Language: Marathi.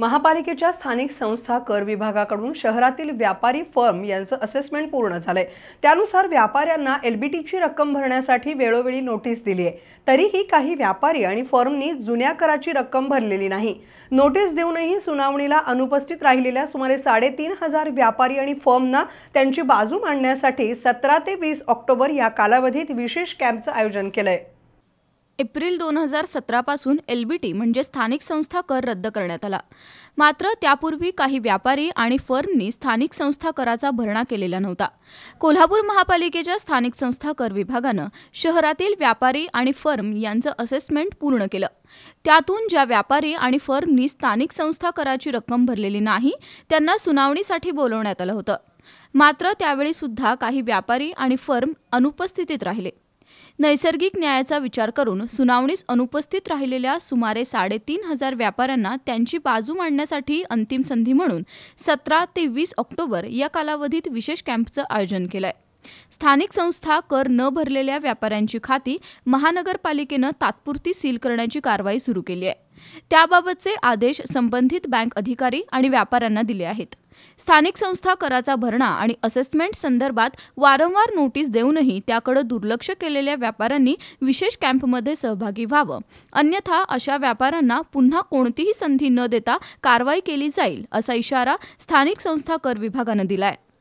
महापालिकेच्या स्थानिक संस्था कर विभागाकडून शहरातील व्यापारी फर्म यांचं असेसमेंट पूर्ण झालंय त्यानुसार व्यापाऱ्यांना एलबीटीची रक्कम भरण्यासाठी वेळोवेळी नोटीस दिली आहे तरीही काही व्यापारी आणि फर्मनी जुन्या कराची रक्कम भरलेली नाही नोटीस देऊनही सुनावणीला अनुपस्थित राहिलेल्या सुमारे साडेतीन हजार व्यापारी आणि फर्मना त्यांची बाजू मांडण्यासाठी सतरा ते वीस ऑक्टोबर या कालावधीत विशेष कॅम्पचं आयोजन केलंय एप्रिल दोन हजार सतरापासून एल बी टी म्हणजे स्थानिक संस्था कर रद्द करण्यात आला मात्र त्यापूर्वी काही व्यापारी आणि फर्मनी स्थानिक संस्था कराचा भरणा केलेला नव्हता कोल्हापूर महापालिकेच्या स्थानिक संस्था कर विभागानं शहरातील व्यापारी आणि फर्म यांचं असेसमेंट पूर्ण केलं त्यातून ज्या व्यापारी आणि फर्मनी स्थानिक संस्था कराची रक्कम भरलेली नाही त्यांना सुनावणीसाठी बोलवण्यात आलं होतं मात्र त्यावेळी सुद्धा काही व्यापारी आणि फर्म अनुपस्थितीत राहिले नैसर्गिक न्यायाचा विचार करून सुनावणीस अनुपस्थित राहिलेल्या सुमारे साडेतीन हजार व्यापाऱ्यांना त्यांची बाजू मांडण्यासाठी अंतिम संधी म्हणून सतरा ते वीस ऑक्टोबर या कालावधीत विशेष कॅम्पचं आयोजन केलं आहे स्थानिक संस्था कर न भरलेल्या व्यापाऱ्यांची खाती महानगरपालिकेनं तात्पुरती सील करण्याची कारवाई सुरू केली आहे त्याबाबतचे आदेश संबंधित बँक अधिकारी आणि व्यापाऱ्यांना दिले आहेत स्थानिक संस्था कराचा भरणा आणि असेसमेंट संदर्भात वारंवार नोटीस देऊनही त्याकडे दुर्लक्ष केलेल्या व्यापाऱ्यांनी विशेष कॅम्पमध्ये सहभागी व्हावं अन्यथा अशा व्यापाऱ्यांना पुन्हा कोणतीही संधी न देता कारवाई केली जाईल असा इशारा स्थानिक संस्था कर विभागानं दिलाय